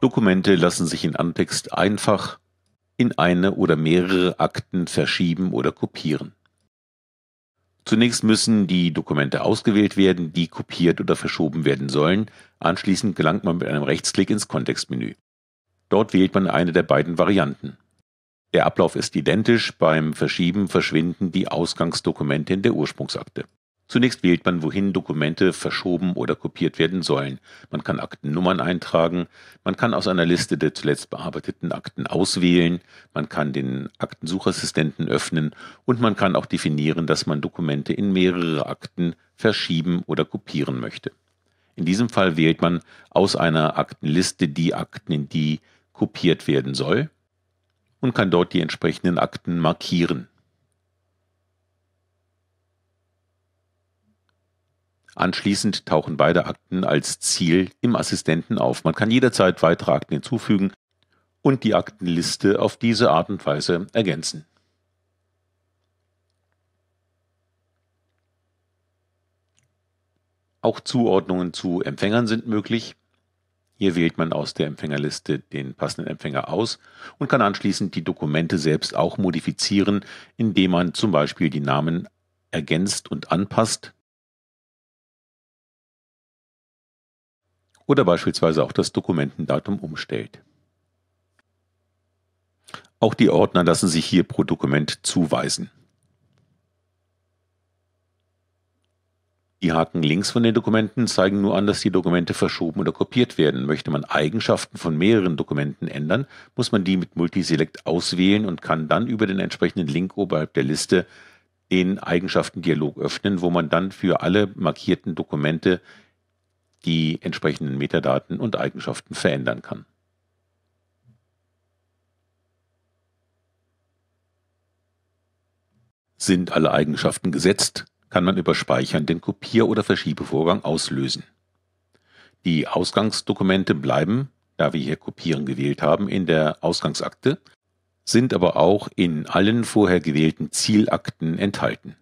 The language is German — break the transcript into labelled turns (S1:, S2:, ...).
S1: Dokumente lassen sich in Antext einfach in eine oder mehrere Akten verschieben oder kopieren. Zunächst müssen die Dokumente ausgewählt werden, die kopiert oder verschoben werden sollen. Anschließend gelangt man mit einem Rechtsklick ins Kontextmenü. Dort wählt man eine der beiden Varianten. Der Ablauf ist identisch, beim Verschieben verschwinden die Ausgangsdokumente in der Ursprungsakte. Zunächst wählt man, wohin Dokumente verschoben oder kopiert werden sollen. Man kann Aktennummern eintragen, man kann aus einer Liste der zuletzt bearbeiteten Akten auswählen, man kann den Aktensuchassistenten öffnen und man kann auch definieren, dass man Dokumente in mehrere Akten verschieben oder kopieren möchte. In diesem Fall wählt man aus einer Aktenliste die Akten, in die kopiert werden soll und kann dort die entsprechenden Akten markieren. Anschließend tauchen beide Akten als Ziel im Assistenten auf. Man kann jederzeit weitere Akten hinzufügen und die Aktenliste auf diese Art und Weise ergänzen. Auch Zuordnungen zu Empfängern sind möglich. Hier wählt man aus der Empfängerliste den passenden Empfänger aus und kann anschließend die Dokumente selbst auch modifizieren, indem man zum Beispiel die Namen ergänzt und anpasst, oder beispielsweise auch das Dokumentendatum umstellt. Auch die Ordner lassen sich hier pro Dokument zuweisen. Die Haken links von den Dokumenten zeigen nur an, dass die Dokumente verschoben oder kopiert werden. Möchte man Eigenschaften von mehreren Dokumenten ändern, muss man die mit Multiselect auswählen und kann dann über den entsprechenden Link oberhalb der Liste den Eigenschaften-Dialog öffnen, wo man dann für alle markierten Dokumente die entsprechenden Metadaten und Eigenschaften verändern kann. Sind alle Eigenschaften gesetzt, kann man über Speichern den Kopier- oder Verschiebevorgang auslösen. Die Ausgangsdokumente bleiben, da wir hier Kopieren gewählt haben, in der Ausgangsakte, sind aber auch in allen vorher gewählten Zielakten enthalten.